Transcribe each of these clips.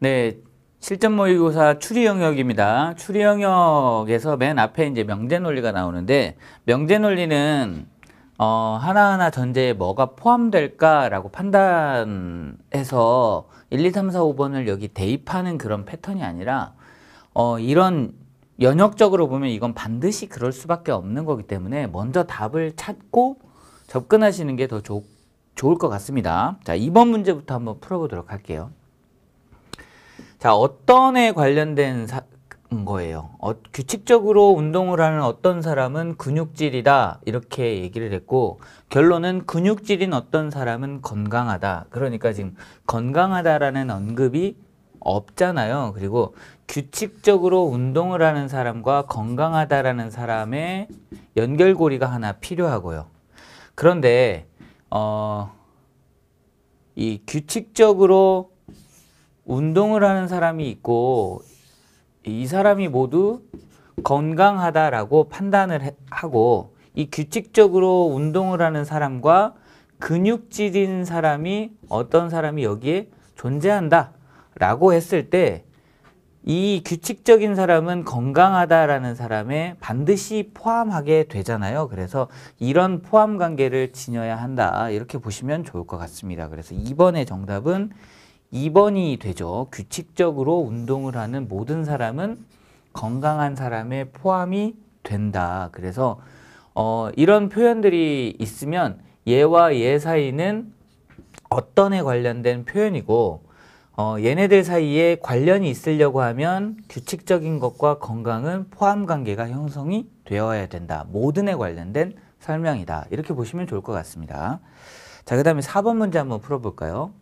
네, 실전 모의고사 추리 영역입니다. 추리 영역에서 맨 앞에 이제 명제 논리가 나오는데 명제 논리는 어, 하나하나 전제에 뭐가 포함될까라고 판단해서 1, 2, 3, 4, 5번을 여기 대입하는 그런 패턴이 아니라 어, 이런 연역적으로 보면 이건 반드시 그럴 수밖에 없는 거기 때문에 먼저 답을 찾고 접근하시는 게 더 좋을 것 같습니다. 자, 2번 문제부터 한번 풀어보도록 할게요. 자, 어떤 에 관련된 사, 음, 거예요. 어, 규칙적으로 운동을 하는 어떤 사람은 근육질이다 이렇게 얘기를 했고 결론은 근육질인 어떤 사람은 건강하다. 그러니까 지금 건강하다라는 언급이 없잖아요. 그리고 규칙적으로 운동을 하는 사람과 건강하다라는 사람의 연결고리가 하나 필요하고요. 그런데 어, 이 규칙적으로 운동을 하는 사람이 있고 이 사람이 모두 건강하다라고 판단을 해, 하고 이 규칙적으로 운동을 하는 사람과 근육질인 사람이 어떤 사람이 여기에 존재한다 라고 했을 때 이 규칙적인 사람은 건강하다라는 사람에 반드시 포함하게 되잖아요. 그래서 이런 포함 관계를 지녀야 한다. 이렇게 보시면 좋을 것 같습니다. 그래서 2번의 정답은 2번이 되죠. 규칙적으로 운동을 하는 모든 사람은 건강한 사람에 포함이 된다. 그래서 어, 이런 표현들이 있으면 얘와 얘 사이는 어떤에 관련된 표현이고 어, 얘네들 사이에 관련이 있으려고 하면 규칙적인 것과 건강은 포함 관계가 형성이 되어야 된다. 모든에 관련된 설명이다. 이렇게 보시면 좋을 것 같습니다. 자, 그 다음에 4번 문제 한번 풀어볼까요?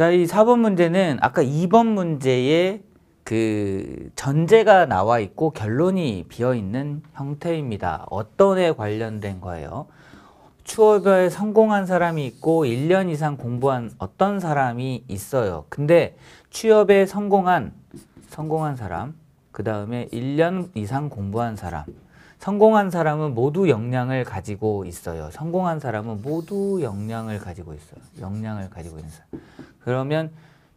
자, 이 4번 문제는 아까 2번 문제에그 전제가 나와 있고 결론이 비어 있는 형태입니다. 어떤 에 관련된 거예요? 추월별 성공한 사람이 있고 1년 이상 공부한 어떤 사람이 있어요. 근데 취업에 성공한 성공한 사람, 그 다음에 1년 이상 공부한 사람 성공한 사람은 모두 역량을 가지고 있어요. 성공한 사람은 모두 역량을 가지고 있어요. 역량을 가지고 있어요 그러면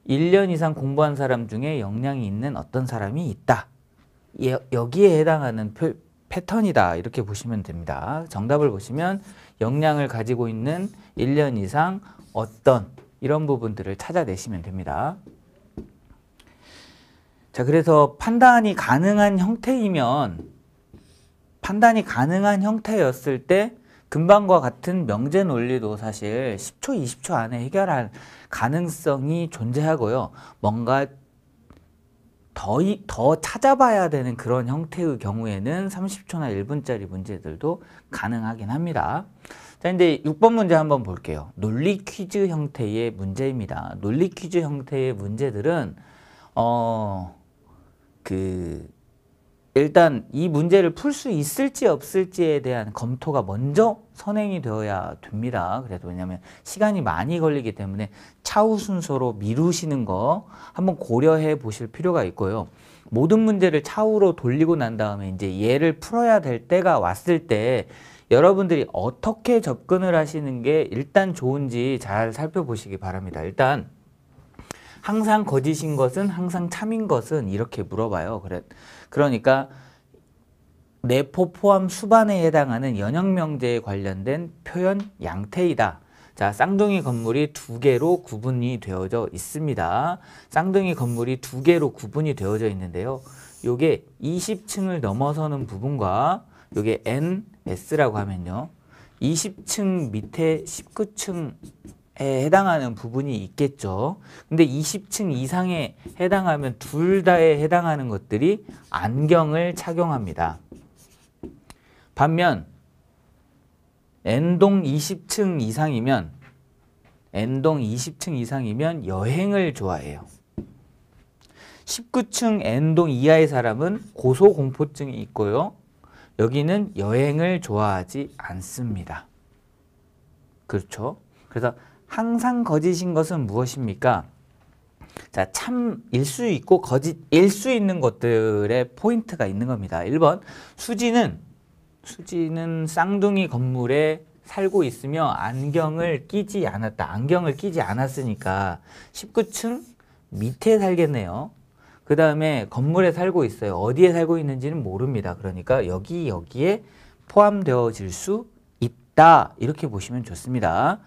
1년 이상 공부한 사람 중에 역량이 있는 어떤 사람이 있다. 예, 여기에 해당하는 표, 패턴이다. 이렇게 보시면 됩니다. 정답을 보시면 역량을 가지고 있는 1년 이상 어떤 이런 부분들을 찾아내시면 됩니다. 자, 그래서 판단이 가능한 형태이면 판단이 가능한 형태였을 때 금방과 같은 명제 논리도 사실 10초, 20초 안에 해결할 가능성이 존재하고요. 뭔가 더, 더 찾아봐야 되는 그런 형태의 경우에는 30초나 1분짜리 문제들도 가능하긴 합니다. 자, 이제 6번 문제 한번 볼게요. 논리 퀴즈 형태의 문제입니다. 논리 퀴즈 형태의 문제들은, 어, 그, 일단 이 문제를 풀 수 있을지 없을지에 대한 검토가 먼저 선행이 되어야 됩니다. 그래도 왜냐하면 시간이 많이 걸리기 때문에 차후 순서로 미루시는 거 한번 고려해 보실 필요가 있고요. 모든 문제를 차후로 돌리고 난 다음에 이제 얘를 풀어야 될 때가 왔을 때 여러분들이 어떻게 접근을 하시는 게 일단 좋은지 잘 살펴보시기 바랍니다. 일단 항상 거짓인 것은 항상 참인 것은 이렇게 물어봐요. 그래. 그러니까 내포 포함 수반에 해당하는 연역명제에 관련된 표현 양태이다. 자, 쌍둥이 건물이 두 개로 구분이 되어져 있습니다. 쌍둥이 건물이 두 개로 구분이 되어져 있는데요. 요게 20층을 넘어서는 부분과 요게 N, S라고 하면요. 20층 밑에 19층 해당하는 부분이 있겠죠. 근데 20층 이상에 해당하면 둘 다에 해당하는 것들이 안경을 착용합니다. 반면 N동 20층 이상이면 N동 20층 이상이면 여행을 좋아해요. 19층 N동 이하의 사람은 고소공포증이 있고요. 여기는 여행을 좋아하지 않습니다. 그렇죠? 그래서 항상 거짓인 것은 무엇입니까? 자, 참일 수 있고 거짓일 수 있는 것들의 포인트가 있는 겁니다. 일번 수지는 수지는 쌍둥이 건물에 살고 있으며 안경을 끼지 않았다. 안경을 끼지 않았으니까 19층 밑에 살겠네요. 그 다음에 건물에 살고 있어요. 어디에 살고 있는지는 모릅니다. 그러니까 여기 여기에 포함되어질 수 있다. 이렇게 보시면 좋습니다.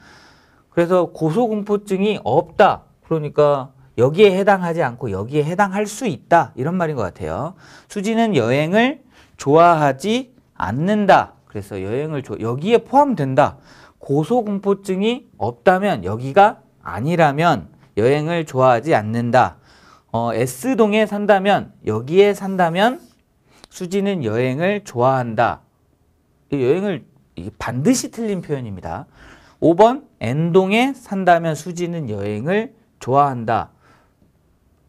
그래서 고소공포증이 없다. 그러니까 여기에 해당하지 않고 여기에 해당할 수 있다. 이런 말인 것 같아요. 수지는 여행을 좋아하지 않는다. 그래서 여행을 조, 여기에 포함된다. 고소공포증이 없다면 여기가 아니라면 여행을 좋아하지 않는다. 어, S동에 산다면 여기에 산다면 수지는 여행을 좋아한다. 여행을 반드시 틀린 표현입니다. 5번 N동에 산다면 수지는 여행을 좋아한다.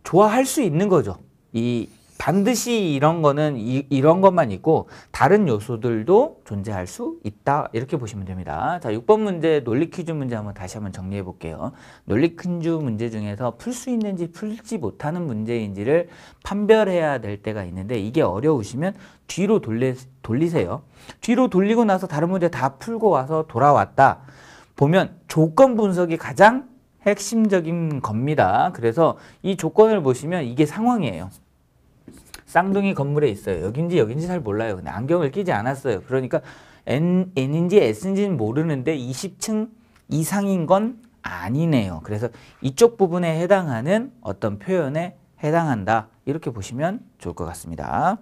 좋아할 수 있는 거죠. 이 반드시 이런 거는 이, 런 것만 있고 다른 요소들도 존재할 수 있다 이렇게 보시면 됩니다. 자 6번 문제 논리 퀴즈 문제 한번 다시 한번 정리해 볼게요. 논리 퀴즈 문제 중에서 풀 수 있는지 풀지 못하는 문제인지를 판별해야 될 때가 있는데 이게 어려우시면 뒤로 돌리, 돌리세요. 뒤로 돌리고 나서 다른 문제 다 풀고 와서 돌아왔다. 보면 조건 분석이 가장 핵심적인 겁니다. 그래서 이 조건을 보시면 이게 상황이에요. 쌍둥이 건물에 있어요. 여긴지 여긴지 잘 몰라요. 근데 안경을 끼지 않았어요. 그러니까 N, N인지 S인지는 모르는데 20층 이상인 건 아니네요. 그래서 이쪽 부분에 해당하는 어떤 표현에 해당한다. 이렇게 보시면 좋을 것 같습니다.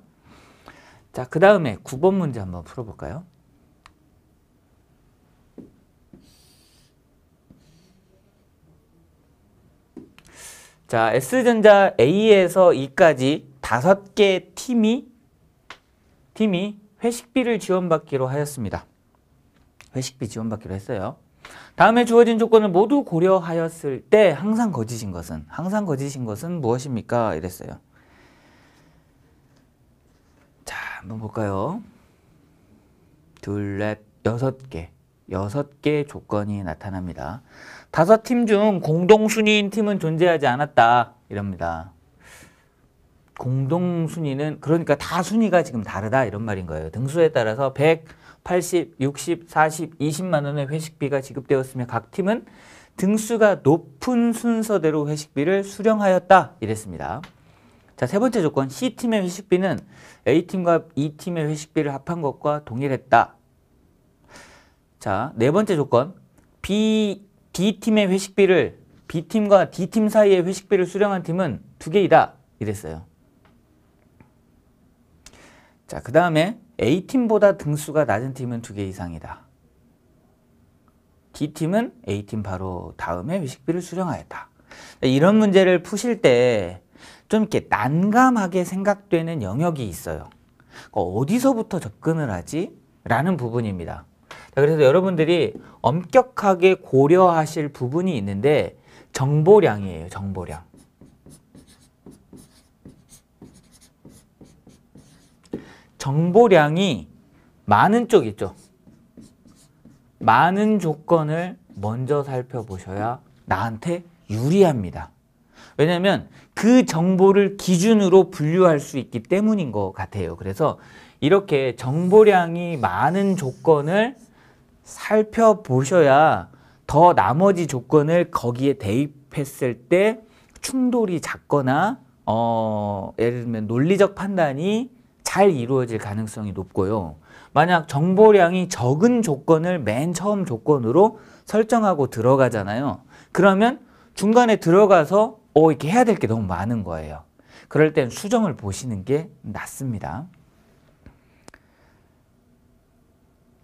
자, 그 다음에 9번 문제 한번 풀어볼까요? 자, S전자 A에서 E까지 다섯 개 팀이 팀이 회식비를 지원받기로 하였습니다. 회식비 지원받기로 했어요. 다음에 주어진 조건을 모두 고려하였을 때 항상 거짓인 것은 항상 거짓인 것은 무엇입니까? 이랬어요. 자, 한번 볼까요? 둘, 넷, 여섯 개. 여섯 개 조건이 나타납니다. 다섯 팀 중 공동 순위인 팀은 존재하지 않았다 이럽니다. 공동 순위는 그러니까 다 순위가 지금 다르다 이런 말인 거예요. 등수에 따라서 100, 80, 60, 40, 20만 원의 회식비가 지급되었으며 각 팀은 등수가 높은 순서대로 회식비를 수령하였다 이랬습니다. 자, 세 번째 조건 C팀의 회식비는 A팀과 E팀의 회식비를 합한 것과 동일했다. 자, 네 번째 조건 B, B팀의 회식비를 B팀과 D팀 사이의 회식비를 수령한 팀은 두 개이다 이랬어요. 자, 그 다음에 A팀보다 등수가 낮은 팀은 두 개 이상이다. D팀은 A팀 바로 다음에 회식비를 수령하였다. 네, 이런 문제를 푸실 때 좀 이렇게 난감하게 생각되는 영역이 있어요. 그러니까 어디서부터 접근을 하지? 라는 부분입니다. 그래서 여러분들이 엄격하게 고려하실 부분이 있는데 정보량이에요. 정보량. 정보량이 많은 쪽 있죠. 많은 조건을 먼저 살펴보셔야 나한테 유리합니다. 왜냐하면 그 정보를 기준으로 분류할 수 있기 때문인 것 같아요. 그래서 이렇게 정보량이 많은 조건을 살펴보셔야 더 나머지 조건을 거기에 대입했을 때 충돌이 작거나 어, 예를 들면 논리적 판단이 잘 이루어질 가능성이 높고요. 만약 정보량이 적은 조건을 맨 처음 조건으로 설정하고 들어가잖아요. 그러면 중간에 들어가서 어, 이렇게 해야 될 게 너무 많은 거예요. 그럴 땐 수정을 보시는 게 낫습니다.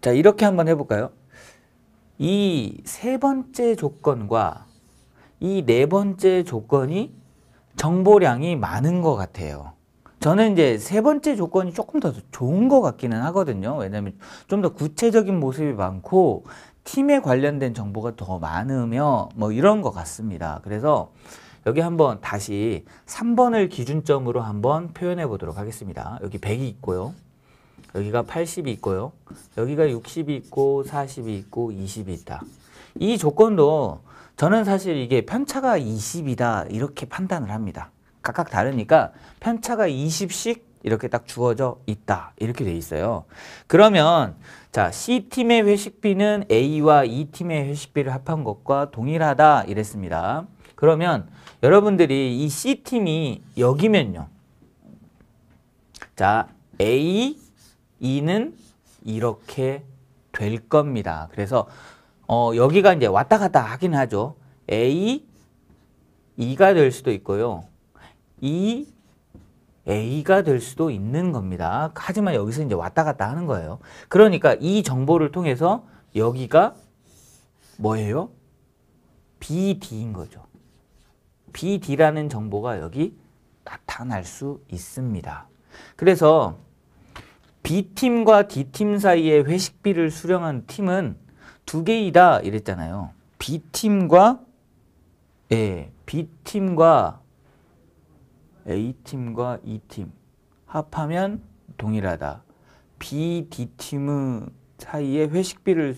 자, 이렇게 한번 해볼까요? 이 세 번째 조건과 이 네 번째 조건이 정보량이 많은 것 같아요. 저는 이제 세 번째 조건이 조금 더 좋은 것 같기는 하거든요. 왜냐하면 좀 더 구체적인 모습이 많고 팀에 관련된 정보가 더 많으며 뭐 이런 것 같습니다. 그래서 여기 한번 다시 3번을 기준점으로 한번 표현해 보도록 하겠습니다. 여기 100이 있고요. 여기가 80이 있고요. 여기가 60이 있고 40이 있고 20이 있다. 이 조건도 저는 사실 이게 편차가 20이다 이렇게 판단을 합니다. 각각 다르니까 편차가 20씩 이렇게 딱 주어져 있다. 이렇게 돼 있어요. 그러면 자 C팀의 회식비는 A와 E팀의 회식비를 합한 것과 동일하다 이랬습니다. 그러면 여러분들이 이 C팀이 여기면요. 자 A, 이는 이렇게 될 겁니다. 그래서 어, 여기가 이제 왔다 갔다 하긴 하죠. A, 2가 될 수도 있고요. E, A가 될 수도 있는 겁니다. 하지만 여기서 이제 왔다 갔다 하는 거예요. 그러니까 이 정보를 통해서 여기가 뭐예요? BD인 거죠. BD라는 정보가 여기 나타날 수 있습니다. 그래서 B팀과 D팀 사이의 회식비를 수령한 팀은 두 개이다 이랬잖아요. B팀과 예, B팀과 A팀과 E팀 합하면 동일하다. B, D팀 사이에 회식비를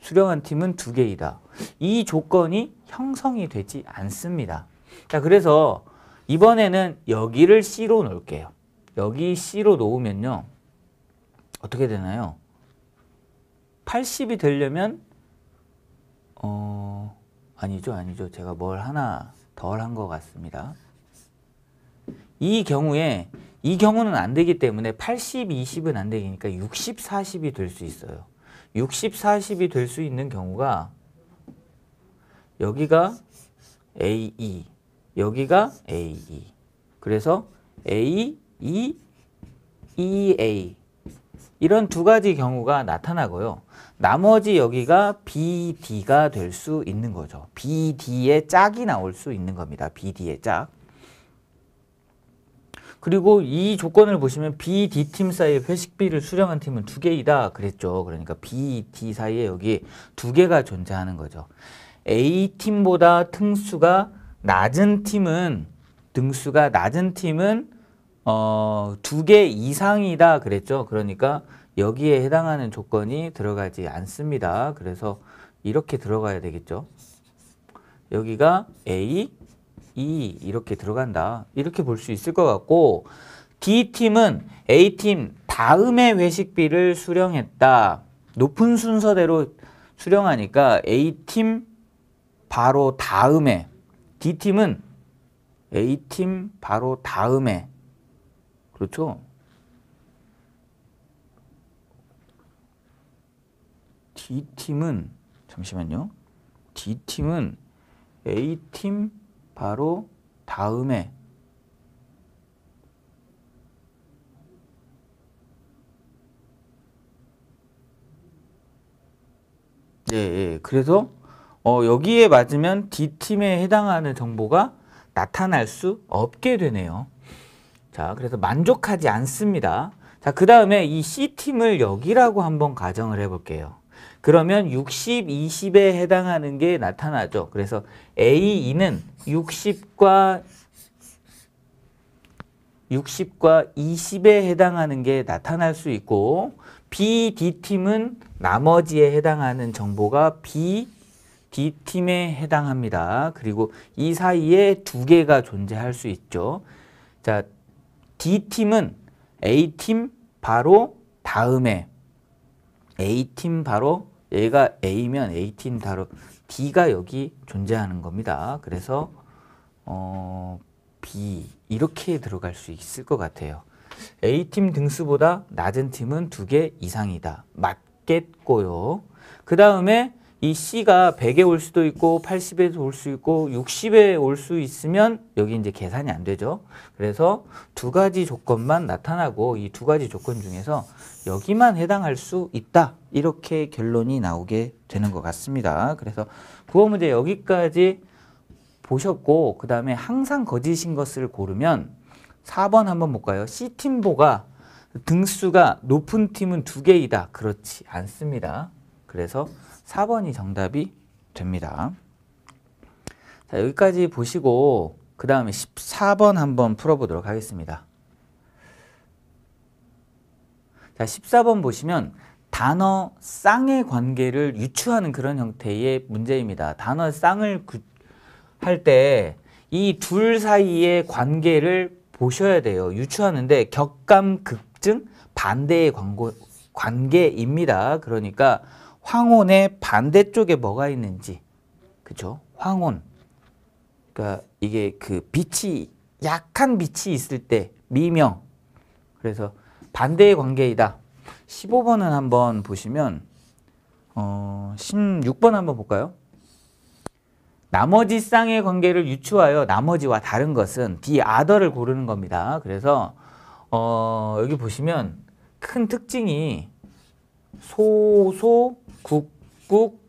수령한 팀은 두 개이다. 이 조건이 형성이 되지 않습니다. 자, 그래서 이번에는 여기를 C로 놓을게요. 여기 C로 놓으면요. 어떻게 되나요? 80이 되려면 어 아니죠 아니죠 제가 뭘 하나 덜 한 것 같습니다 이 경우에 이 경우는 안 되기 때문에 80, 20은 안 되니까 60, 40이 될 수 있어요 60, 40이 될 수 있는 경우가 여기가 AE 여기가 AE 그래서 AE, EA 이런 두 가지 경우가 나타나고요. 나머지 여기가 BD가 될 수 있는 거죠. BD의 짝이 나올 수 있는 겁니다. BD의 짝. 그리고 이 조건을 보시면 B, D팀 사이에 회식비를 수령한 팀은 두 개이다 그랬죠. 그러니까 B, D 사이에 여기 두 개가 존재하는 거죠. A팀보다 등수가 낮은 팀은 등수가 낮은 팀은 어, 두 개 이상이다 그랬죠. 그러니까 여기에 해당하는 조건이 들어가지 않습니다. 그래서 이렇게 들어가야 되겠죠. 여기가 A, E 이렇게 들어간다. 이렇게 볼 수 있을 것 같고 d 팀은 A팀 다음에 회식비를 수령했다. 높은 순서대로 수령하니까 A팀 바로 다음에 D팀은 A팀 바로 다음에 그렇죠? D팀은 잠시만요. D팀은 A팀 바로 다음에 예, 예. 그래서 어, 여기에 맞으면 D팀에 해당하는 정보가 나타날 수 없게 되네요. 자, 그래서 만족하지 않습니다. 자, 그 다음에 이 C팀을 여기라고 한번 가정을 해볼게요. 그러면 60, 20에 해당하는 게 나타나죠. 그래서 a e 는 60과 60과 20에 해당하는 게 나타날 수 있고 BD팀은 나머지에 해당하는 정보가 BD팀에 해당합니다. 그리고 이 사이에 두 개가 존재할 수 있죠. 자, D팀은 A팀 바로 다음에 A팀 바로 얘가 A면 A팀 바로 d 가 여기 존재하는 겁니다. 그래서 어, B 이렇게 들어갈 수 있을 것 같아요. A팀 등수보다 낮은 팀은 두 개 이상이다. 맞겠고요. 그 다음에 이 C가 100에 올 수도 있고 8 0에올 수 있고 60에 올 수 있으면 여기 이제 계산이 안 되죠. 그래서 두 가지 조건만 나타나고 이 두 가지 조건 중에서 여기만 해당할 수 있다. 이렇게 결론이 나오게 되는 것 같습니다. 그래서 구호 문제 여기까지 보셨고 그 다음에 항상 거짓인 것을 고르면 4번 한번 볼까요? C팀보가 등수가 높은 팀은 두 개이다. 그렇지 않습니다. 그래서 4번이 정답이 됩니다. 자, 여기까지 보시고 그 다음에 14번 한번 풀어보도록 하겠습니다. 자, 14번 보시면 단어 쌍의 관계를 유추하는 그런 형태의 문제입니다. 단어 쌍을 할 때 이 둘 사이의 관계를 보셔야 돼요. 유추하는데 격감, 극증, 반대의 관고, 관계입니다. 그러니까 황혼의 반대쪽에 뭐가 있는지 그죠? 황혼 그러니까 이게 그 빛이 약한 빛이 있을 때 미명 그래서 반대의 관계이다 15번은 한번 보시면 어 16번 한번 볼까요? 나머지 쌍의 관계를 유추하여 나머지와 다른 것은 비아더를 고르는 겁니다. 그래서 어 여기 보시면 큰 특징이 소소 국국,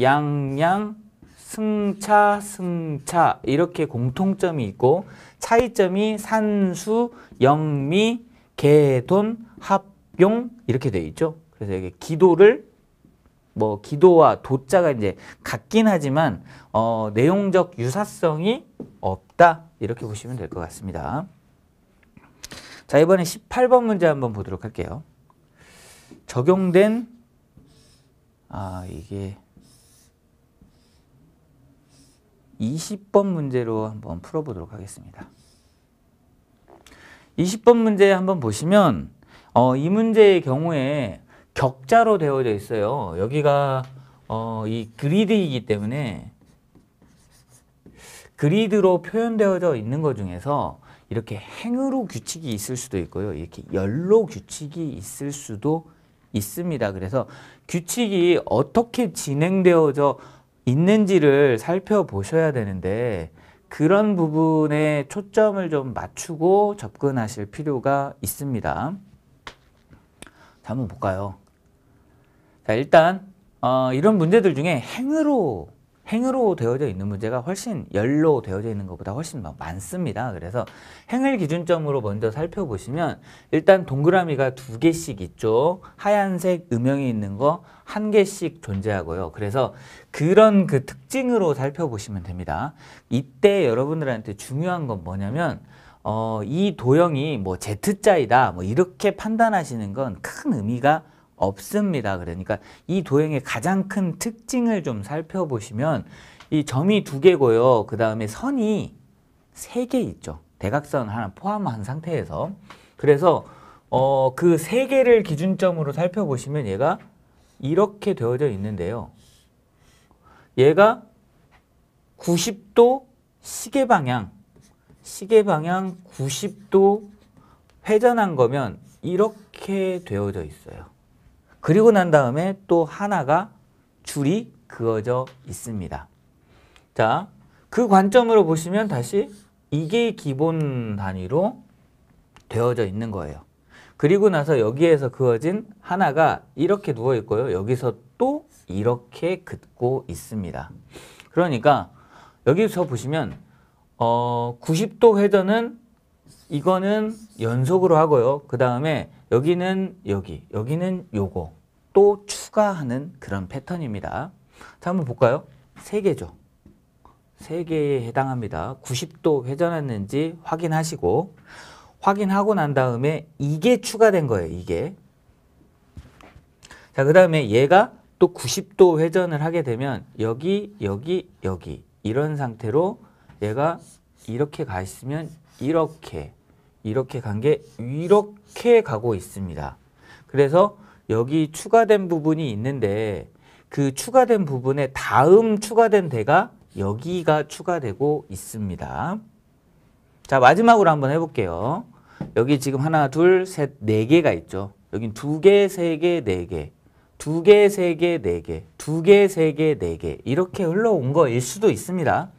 양양, 승차, 승차 이렇게 공통점이 있고 차이점이 산수, 영미, 개돈, 합용 이렇게 되어 있죠. 그래서 이게 기도를 뭐 기도와 도자가 이제 같긴 하지만 어, 내용적 유사성이 없다 이렇게 보시면 될 것 같습니다. 자 이번에 18번 문제 한번 보도록 할게요. 적용된 아 이게 20번 문제로 한번 풀어보도록 하겠습니다. 20번 문제 한번 보시면 어, 이 문제의 경우에 격자로 되어져 있어요. 여기가 어, 이 그리드이기 때문에 그리드로 표현되어져 있는 것 중에서 이렇게 행으로 규칙이 있을 수도 있고요. 이렇게 열로 규칙이 있을 수도 있습니다. 그래서 규칙이 어떻게 진행되어져 있는지를 살펴보셔야 되는데 그런 부분에 초점을 좀 맞추고 접근하실 필요가 있습니다. 한번 볼까요? 자, 일단 어, 이런 문제들 중에 행으로 행으로 되어져 있는 문제가 훨씬 열로 되어져 있는 것보다 훨씬 많습니다. 그래서 행을 기준점으로 먼저 살펴보시면 일단 동그라미가 두 개씩 있죠. 하얀색 음영이 있는 거 한 개씩 존재하고요. 그래서 그런 그 특징으로 살펴보시면 됩니다. 이때 여러분들한테 중요한 건 뭐냐면 어, 이 도형이 뭐 Z자이다 뭐 이렇게 판단하시는 건 큰 의미가 없습니다. 그러니까 이 도형의 가장 큰 특징을 좀 살펴보시면 이 점이 두 개고요. 그 다음에 선이 세 개 있죠. 대각선 하나 포함한 상태에서 그래서 어, 그 세 개를 기준점으로 살펴보시면 얘가 이렇게 되어져 있는데요. 얘가 90도 시계 방향, 시계 방향 90도 회전한 거면 이렇게 되어져 있어요. 그리고 난 다음에 또 하나가 줄이 그어져 있습니다. 자, 그 관점으로 보시면 다시 이게 기본 단위로 되어져 있는 거예요. 그리고 나서 여기에서 그어진 하나가 이렇게 누워 있고요. 여기서 또 이렇게 긋고 있습니다. 그러니까 여기서 보시면 어, 90도 회전은 이거는 연속으로 하고요. 그 다음에 여기는 여기, 여기는 요거 또 추가하는 그런 패턴입니다. 자, 한번 볼까요? 3개죠. 3개에 해당합니다. 90도 회전했는지 확인하시고 확인하고 난 다음에 이게 추가된 거예요. 이게. 자, 그 다음에 얘가 또 90도 회전을 하게 되면 여기, 여기, 여기 이런 상태로 얘가 이렇게 가 있으면 이렇게 이렇게 간 게 이렇게 가고 있습니다. 그래서 여기 추가된 부분이 있는데 그 추가된 부분에 다음 추가된 대가 여기가 추가되고 있습니다. 자 마지막으로 한번 해볼게요. 여기 지금 하나 둘셋네 개가 있죠. 여긴 두 개, 세 개, 네 개. 두 개, 세 개, 네 개. 두 개, 세 개, 네 개. 이렇게 흘러온 거일 수도 있습니다.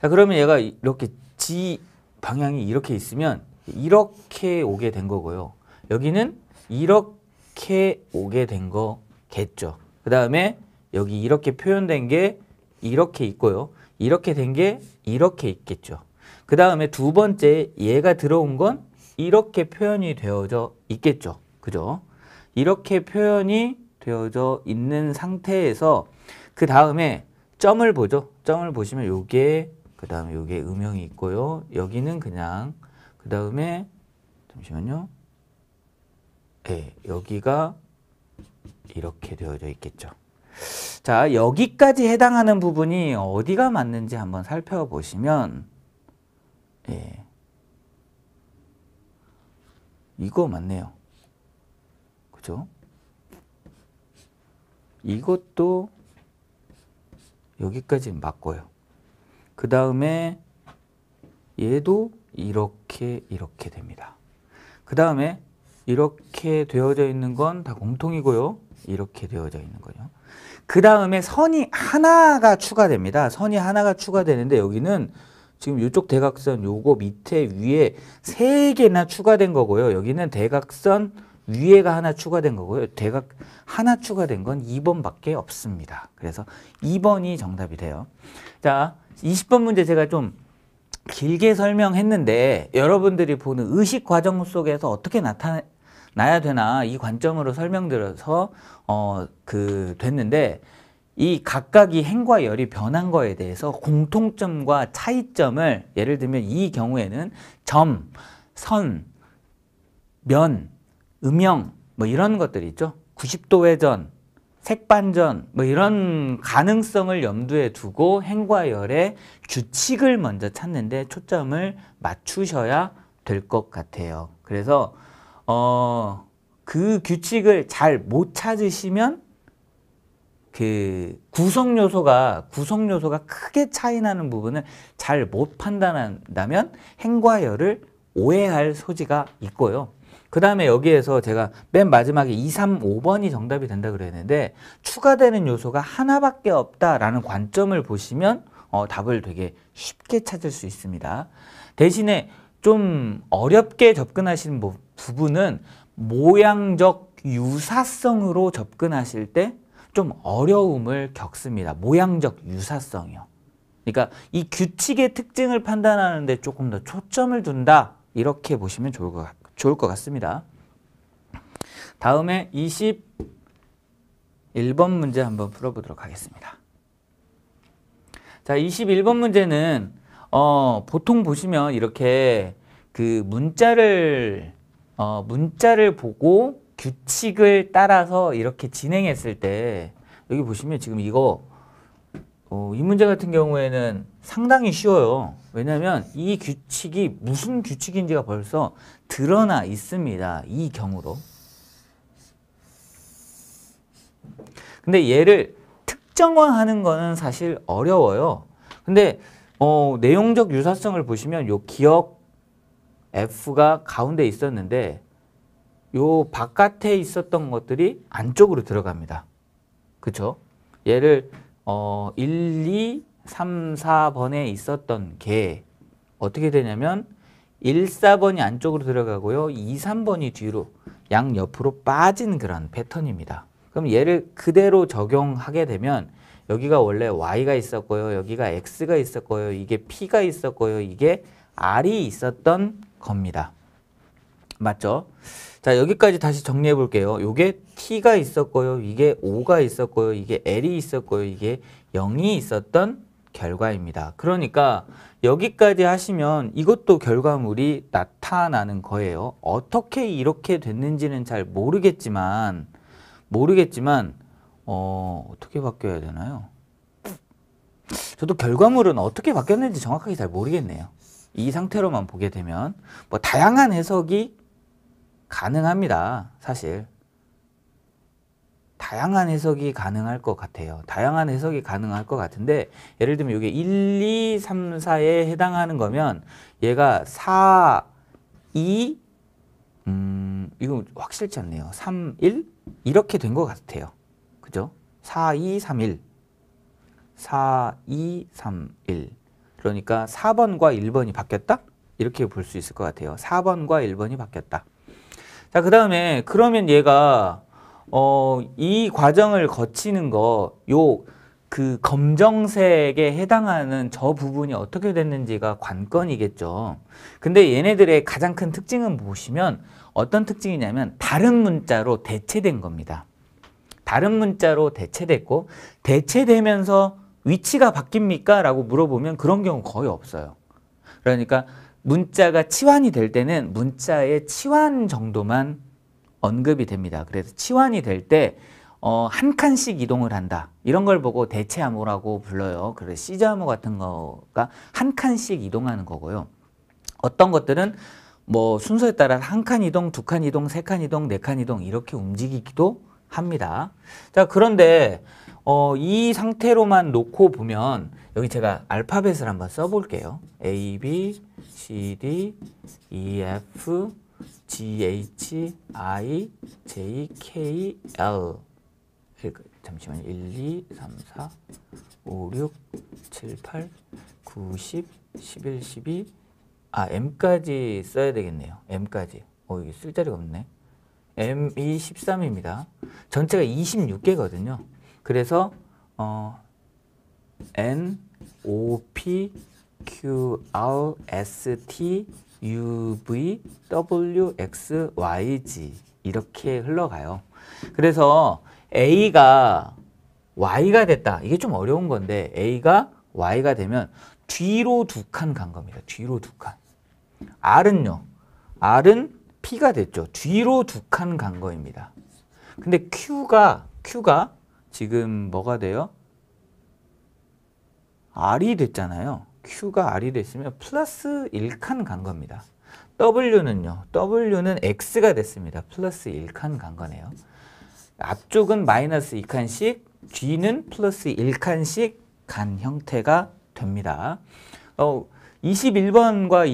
자, 그러면 얘가 이렇게 G 방향이 이렇게 있으면 이렇게 오게 된 거고요. 여기는 이렇게 오게 된 거겠죠. 그 다음에 여기 이렇게 표현된 게 이렇게 있고요. 이렇게 된 게 이렇게 있겠죠. 그 다음에 두 번째 얘가 들어온 건 이렇게 표현이 되어져 있겠죠. 그죠? 이렇게 표현이 되어져 있는 상태에서 그 다음에 점을 보죠. 점을 보시면 이게 그 다음에 여기에 음영이 있고요. 여기는 그냥 그 다음에 잠시만요. 네, 여기가 이렇게 되어져 있겠죠. 자, 여기까지 해당하는 부분이 어디가 맞는지 한번 살펴보시면 예. 이거 맞네요. 그죠? 이것도 여기까지 맞고요. 그 다음에 얘도 이렇게 이렇게 됩니다. 그 다음에 이렇게 되어져 있는 건 다 공통이고요. 이렇게 되어져 있는 거죠. 그 다음에 선이 하나가 추가됩니다. 선이 하나가 추가되는데 여기는 지금 이쪽 대각선 요거 밑에 위에 세 개나 추가된 거고요. 여기는 대각선 위에가 하나 추가된 거고요. 대각 하나 추가된 건 2번밖에 없습니다. 그래서 2번이 정답이 돼요. 자, 20번 문제 제가 좀 길게 설명했는데 여러분들이 보는 의식 과정 속에서 어떻게 나타나야 되나 이 관점으로 설명드려서 어그 됐는데 이 각각이 행과 열이 변한 거에 대해서 공통점과 차이점을 예를 들면 이 경우에는 점, 선, 면, 음영 뭐 이런 것들이 있죠. 90도 회전, 색반전 뭐 이런 가능성을 염두에 두고 행과 열의 규칙을 먼저 찾는데 초점을 맞추셔야 될 것 같아요. 그래서 어, 그 규칙을 잘 못 찾으시면 그 구성 요소가 구성 요소가 크게 차이나는 부분을 잘 못 판단한다면 행과 열을 오해할 소지가 있고요. 그 다음에 여기에서 제가 맨 마지막에 2, 3, 5번이 정답이 된다 그랬는데 추가되는 요소가 하나밖에 없다라는 관점을 보시면 어, 답을 되게 쉽게 찾을 수 있습니다. 대신에 좀 어렵게 접근하시는 부분은 모양적 유사성으로 접근하실 때 좀 어려움을 겪습니다. 모양적 유사성이요. 그러니까 이 규칙의 특징을 판단하는데 조금 더 초점을 둔다 이렇게 보시면 좋을 것 같아요. 좋을 것 같습니다. 다음에 21번 문제 한번 풀어보도록 하겠습니다. 자, 21번 문제는 어, 보통 보시면 이렇게 그 문자를 어, 문자를 보고 규칙을 따라서 이렇게 진행했을 때 여기 보시면 지금 이거 어, 이 문제 같은 경우에는 상당히 쉬워요. 왜냐하면 이 규칙이 무슨 규칙인지가 벌써 드러나 있습니다. 이 경우로. 근데 얘를 특정화하는 거는 사실 어려워요. 근데 어, 내용적 유사성을 보시면 요 기억 F가 가운데 있었는데 요 바깥에 있었던 것들이 안쪽으로 들어갑니다. 그쵸? 얘를 어, 1, 2, 3, 4번에 있었던 개 어떻게 되냐면 1, 4번이 안쪽으로 들어가고요. 2, 3번이 뒤로 양옆으로 빠진 그런 패턴입니다. 그럼 얘를 그대로 적용하게 되면 여기가 원래 y가 있었고요. 여기가 x가 있었고요. 이게 p가 있었고요. 이게 r이 있었던 겁니다. 맞죠? 자 여기까지 다시 정리해 볼게요. 이게 t가 있었고요. 이게 5가 있었고요. 이게 l이 있었고요. 이게 0이 있었던 결과입니다. 그러니까 여기까지 하시면 이것도 결과물이 나타나는 거예요. 어떻게 이렇게 됐는지는 잘 모르겠지만 모르겠지만 어, 어떻게 바뀌어야 되나요? 저도 결과물은 어떻게 바뀌었는지 정확하게 잘 모르겠네요. 이 상태로만 보게 되면 뭐 다양한 해석이 가능합니다. 사실. 다양한 해석이 가능할 것 같아요. 다양한 해석이 가능할 것 같은데 예를 들면 이게 1, 2, 3, 4에 해당하는 거면 얘가 4, 2, 음, 이건 확실치 않네요. 3, 1 이렇게 된 것 같아요. 그죠? 4, 2, 3, 1 4, 2, 3, 1 그러니까 4번과 1번이 바뀌었다? 이렇게 볼 수 있을 것 같아요. 4번과 1번이 바뀌었다. 자, 그 다음에 그러면 얘가 어, 이 과정을 거치는 거, 요, 그 검정색에 해당하는 저 부분이 어떻게 됐는지가 관건이겠죠. 근데 얘네들의 가장 큰 특징은 보시면 어떤 특징이냐면 다른 문자로 대체된 겁니다. 다른 문자로 대체됐고 대체되면서 위치가 바뀝니까? 라고 물어보면 그런 경우 거의 없어요. 그러니까 문자가 치환이 될 때는 문자의 치환 정도만 언급이 됩니다. 그래서 치환이 될 때한 어, 칸씩 이동을 한다. 이런 걸 보고 대체 암호라고 불러요. 그래서 시자 암호 같은 거가 한 칸씩 이동하는 거고요. 어떤 것들은 뭐 순서에 따라 한 칸 이동, 두 칸 이동, 세 칸 이동, 네 칸 이동 이렇게 움직이기도 합니다. 자, 그런데 어, 이 상태로만 놓고 보면 여기 제가 알파벳을 한번 써볼게요. A, B, C, D, E, F, G, H, I, J, K, L 그, 잠시만요. 1, 2, 3, 4, 5, 6, 7, 8, 9, 10, 11, 12, 아, M까지 써야 되겠네요. M까지. 어, 이게 쓸 자리가 없네. M, 이 13입니다. 전체가 26개거든요. 그래서 어, N O P Q R S T U V W X Y G 이렇게 흘러가요. 그래서 A가 Y가 됐다. 이게 좀 어려운 건데 A가 Y가 되면 뒤로 두 칸 간 겁니다. 뒤로 두 칸. R은요. R은 P가 됐죠. 뒤로 두 칸 간 거입니다. 근데 Q가 Q가 지금 뭐가 돼요? R이 됐잖아요. Q가 R이 됐으면 플러스 1칸 간 겁니다. W는요. W는 X가 됐습니다. 플러스 1칸 간 거네요. 앞쪽은 마이너스 2칸씩, G는 플러스 1칸씩 간 형태가 됩니다. 어, 21번과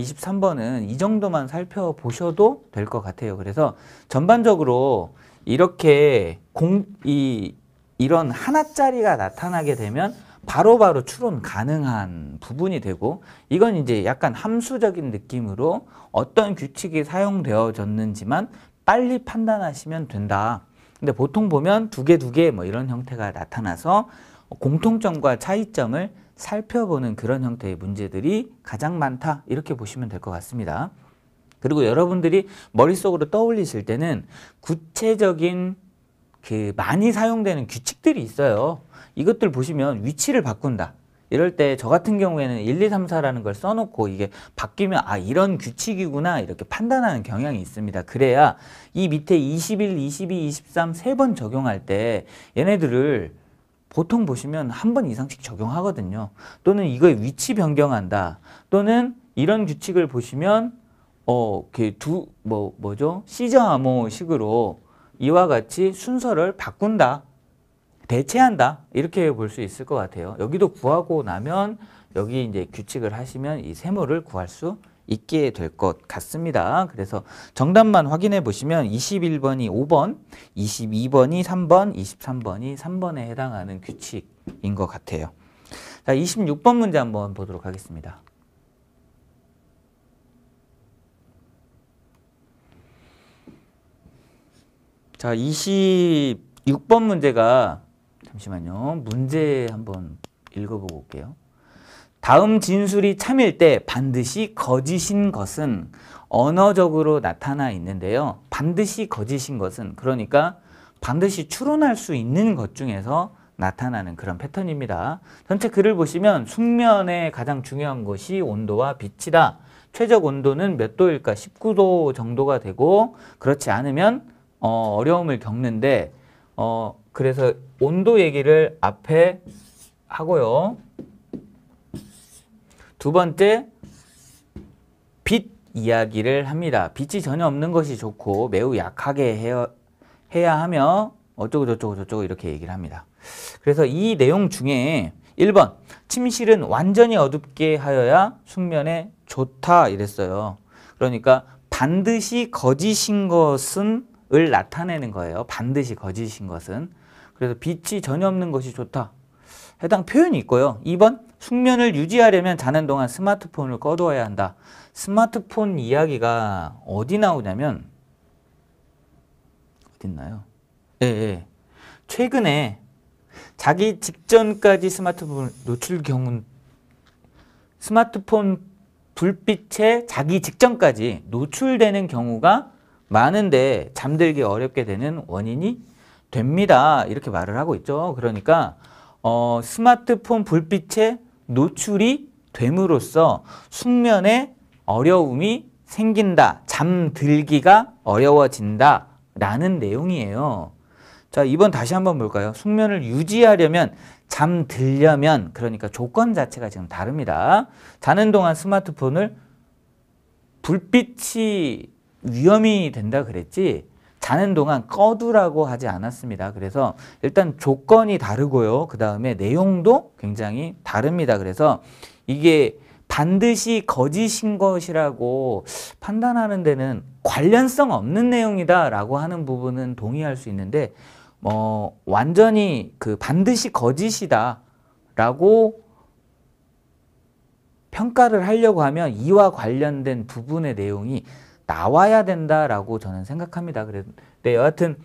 23번은 이 정도만 살펴보셔도 될 것 같아요. 그래서 전반적으로 이렇게 공, 이 이런 하나짜리가 나타나게 되면 바로바로 바로 추론 가능한 부분이 되고 이건 이제 약간 함수적인 느낌으로 어떤 규칙이 사용되어졌는지만 빨리 판단하시면 된다. 근데 보통 보면 두 개 두 개 뭐 이런 형태가 나타나서 공통점과 차이점을 살펴보는 그런 형태의 문제들이 가장 많다 이렇게 보시면 될 것 같습니다. 그리고 여러분들이 머릿속으로 떠올리실 때는 구체적인 그 많이 사용되는 규칙들이 있어요. 이것들 보시면 위치를 바꾼다. 이럴 때 저 같은 경우에는 1, 2, 3, 4라는 걸 써놓고 이게 바뀌면 아 이런 규칙이구나 이렇게 판단하는 경향이 있습니다. 그래야 이 밑에 21, 22, 23 세 번 적용할 때 얘네들을 보통 보시면 한 번 이상씩 적용하거든요. 또는 이거의 위치 변경한다. 또는 이런 규칙을 보시면 어그두뭐 뭐죠 시저 암호 식으로 이와 같이 순서를 바꾼다, 대체한다 이렇게 볼 수 있을 것 같아요. 여기도 구하고 나면 여기 이제 규칙을 하시면 이 세모를 구할 수 있게 될 것 같습니다. 그래서 정답만 확인해 보시면 21번이 5번, 22번이 3번, 23번이 3번에 해당하는 규칙인 것 같아요. 자, 26번 문제 한번 보도록 하겠습니다. 자, 26번 문제가 잠시만요. 문제 한번 읽어보고 올게요. 다음 진술이 참일 때 반드시 거짓인 것은 언어적으로 나타나 있는데요. 반드시 거짓인 것은 그러니까 반드시 추론할 수 있는 것 중에서 나타나는 그런 패턴입니다. 전체 글을 보시면 숙면의 가장 중요한 것이 온도와 빛이다. 최적 온도는 몇 도일까? 19도 정도가 되고 그렇지 않으면 어, 어려움을 겪는데 어, 그래서 온도 얘기를 앞에 하고요. 두 번째 빛 이야기를 합니다. 빛이 전혀 없는 것이 좋고 매우 약하게 해야, 해야 하며 어쩌고 저쩌고 저쩌고 이렇게 얘기를 합니다. 그래서 이 내용 중에 1번 침실은 완전히 어둡게 하여야 숙면에 좋다 이랬어요. 그러니까 반드시 거짓인 것은 을 나타내는 거예요. 반드시 거짓인 것은. 그래서 빛이 전혀 없는 것이 좋다. 해당 표현이 있고요. 2번 숙면을 유지하려면 자는 동안 스마트폰을 꺼두어야 한다. 스마트폰 이야기가 어디 나오냐면 어딨나요? 예, 예. 최근에 자기 직전까지 스마트폰 노출 경우 스마트폰 불빛에 자기 직전까지 노출되는 경우가 많은데 잠들기 어렵게 되는 원인이 됩니다. 이렇게 말을 하고 있죠. 그러니까 어, 스마트폰 불빛에 노출이 됨으로써 숙면에 어려움이 생긴다. 잠들기가 어려워진다. 라는 내용이에요. 자, 이번 다시 한번 볼까요? 숙면을 유지하려면 잠들려면 그러니까 조건 자체가 지금 다릅니다. 자는 동안 스마트폰을 불빛이 위험이 된다 그랬지 자는 동안 꺼두라고 하지 않았습니다. 그래서 일단 조건이 다르고요. 그 다음에 내용도 굉장히 다릅니다. 그래서 이게 반드시 거짓인 것이라고 판단하는 데는 관련성 없는 내용이다라고 하는 부분은 동의할 수 있는데 뭐 완전히 그 반드시 거짓이다라고 평가를 하려고 하면 이와 관련된 부분의 내용이 나와야 된다라고 저는 생각합니다. 그런데 네, 여하튼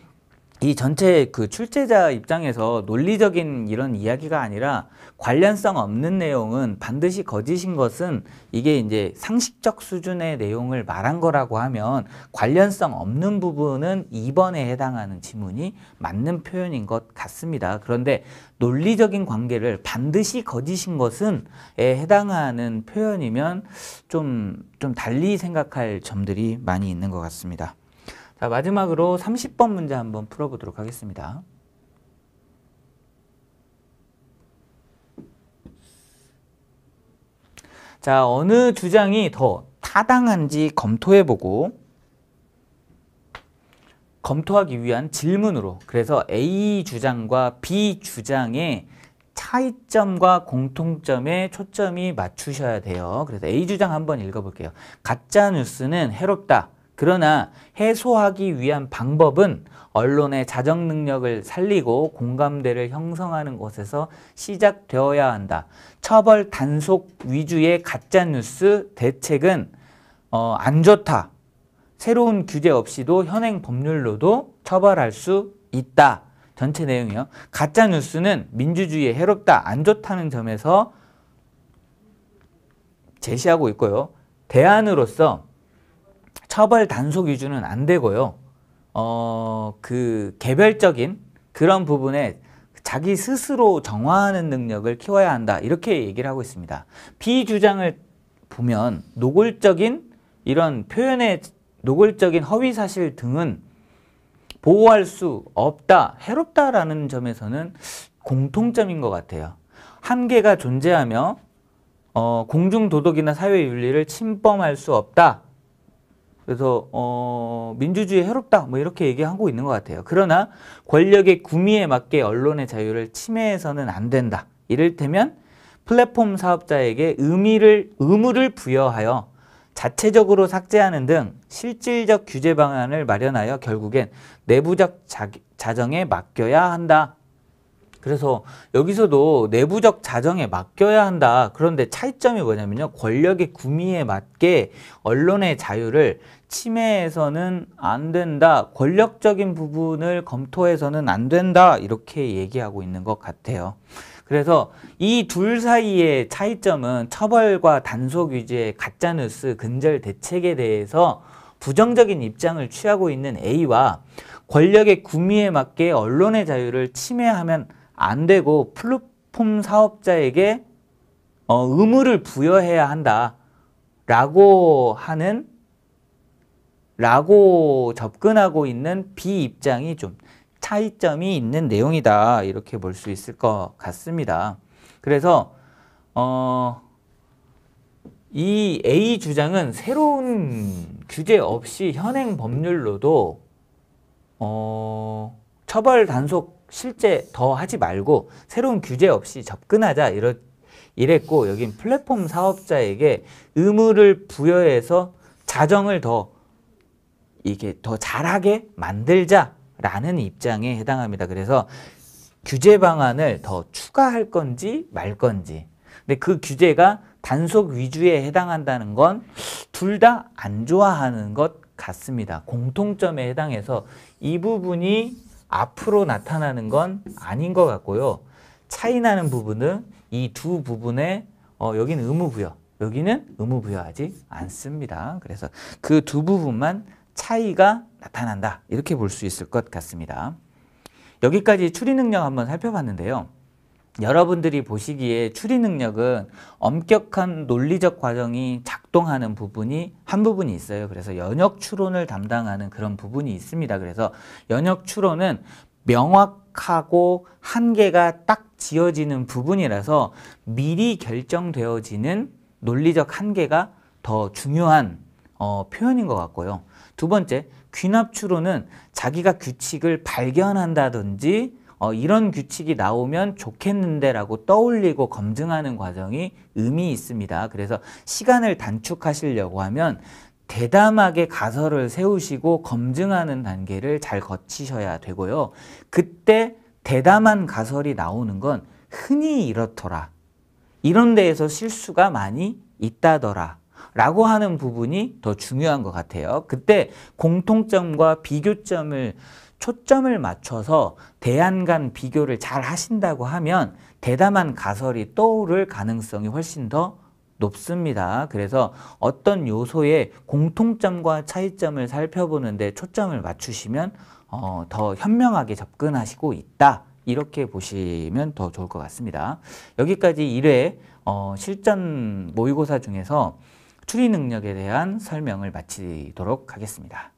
이 전체 그 출제자 입장에서 논리적인 이런 이야기가 아니라 관련성 없는 내용은 반드시 거짓인 것은 이게 이제 상식적 수준의 내용을 말한 거라고 하면 관련성 없는 부분은 2번에 해당하는 지문이 맞는 표현인 것 같습니다. 그런데 논리적인 관계를 반드시 거짓인 것은 에 해당하는 표현이면 좀, 좀 달리 생각할 점들이 많이 있는 것 같습니다. 자, 마지막으로 30번 문제 한번 풀어보도록 하겠습니다. 자, 어느 주장이 더 타당한지 검토해보고 검토하기 위한 질문으로 그래서 A 주장과 B 주장의 차이점과 공통점에 초점이 맞추셔야 돼요. 그래서 A 주장 한번 읽어볼게요. 가짜뉴스는 해롭다. 그러나 해소하기 위한 방법은 언론의 자정 능력을 살리고 공감대를 형성하는 것에서 시작되어야 한다. 처벌 단속 위주의 가짜뉴스 대책은 어, 안 좋다. 새로운 규제 없이도 현행 법률로도 처벌할 수 있다. 전체 내용이요. 가짜뉴스는 민주주의에 해롭다, 안 좋다는 점에서 제시하고 있고요. 대안으로서 처벌 단속 위주는 안 되고요. 어, 그 개별적인 그런 부분에 자기 스스로 정화하는 능력을 키워야 한다. 이렇게 얘기를 하고 있습니다. 비주장을 보면 노골적인 이런 표현의 노골적인 허위사실 등은 보호할 수 없다, 해롭다라는 점에서는 공통점인 것 같아요. 한계가 존재하며 어, 공중도덕이나 사회윤리를 침범할 수 없다. 그래서 어, 민주주의 해롭다 뭐 이렇게 얘기하고 있는 것 같아요. 그러나 권력의 구미에 맞게 언론의 자유를 침해해서는 안 된다. 이를테면 플랫폼 사업자에게 의미를 의무를 부여하여 자체적으로 삭제하는 등 실질적 규제 방안을 마련하여 결국엔 내부적 자, 자정에 맡겨야 한다. 그래서 여기서도 내부적 자정에 맡겨야 한다. 그런데 차이점이 뭐냐면요. 권력의 구미에 맞게 언론의 자유를 침해에서는안 된다. 권력적인 부분을 검토해서는 안 된다. 이렇게 얘기하고 있는 것 같아요. 그래서 이 둘 사이의 차이점은 처벌과 단속 위주의 가짜뉴스 근절 대책에 대해서 부정적인 입장을 취하고 있는 A와 권력의 구미에 맞게 언론의 자유를 침해하면 안 되고 플랫폼 사업자에게 어, 의무를 부여해야 한다라고 하는 라고 접근하고 있는 B 입장이 좀 차이점이 있는 내용이다 이렇게 볼 수 있을 것 같습니다. 그래서 어, 이 A 주장은 새로운 규제 없이 현행 법률로도 어, 처벌 단속 실제 더 하지 말고 새로운 규제 없이 접근하자 이렇, 이랬고 여긴 플랫폼 사업자에게 의무를 부여해서 자정을 더 이게 더 잘하게 만들자라는 입장에 해당합니다. 그래서 규제 방안을 더 추가할 건지 말 건지 근데 그 규제가 단속 위주에 해당한다는 건 둘 다 안 좋아하는 것 같습니다. 공통점에 해당해서 이 부분이 앞으로 나타나는 건 아닌 것 같고요. 차이 나는 부분은 이 두 부분에 어, 여기는 의무부여, 여기는 의무부여하지 않습니다. 그래서 그 두 부분만 차이가 나타난다 이렇게 볼 수 있을 것 같습니다. 여기까지 추리 능력 한번 살펴봤는데요. 여러분들이 보시기에 추리 능력은 엄격한 논리적 과정이 작동하는 부분이 한 부분이 있어요. 그래서 연역 추론을 담당하는 그런 부분이 있습니다. 그래서 연역 추론은 명확하고 한계가 딱 지어지는 부분이라서 미리 결정되어지는 논리적 한계가 더 중요한 어, 표현인 것 같고요. 두 번째, 귀납추론은 자기가 규칙을 발견한다든지 어, 이런 규칙이 나오면 좋겠는데라고 떠올리고 검증하는 과정이 의미 있습니다. 그래서 시간을 단축하시려고 하면 대담하게 가설을 세우시고 검증하는 단계를 잘 거치셔야 되고요. 그때 대담한 가설이 나오는 건 흔히 이렇더라. 이런 데에서 실수가 많이 있다더라. 라고 하는 부분이 더 중요한 것 같아요. 그때 공통점과 비교점을 초점을 맞춰서 대안 간 비교를 잘 하신다고 하면 대담한 가설이 떠오를 가능성이 훨씬 더 높습니다. 그래서 어떤 요소의 공통점과 차이점을 살펴보는데 초점을 맞추시면 어, 더 현명하게 접근하시고 있다. 이렇게 보시면 더 좋을 것 같습니다. 여기까지 1회 어, 실전 모의고사 중에서 추리 능력에 대한 설명을 마치도록 하겠습니다.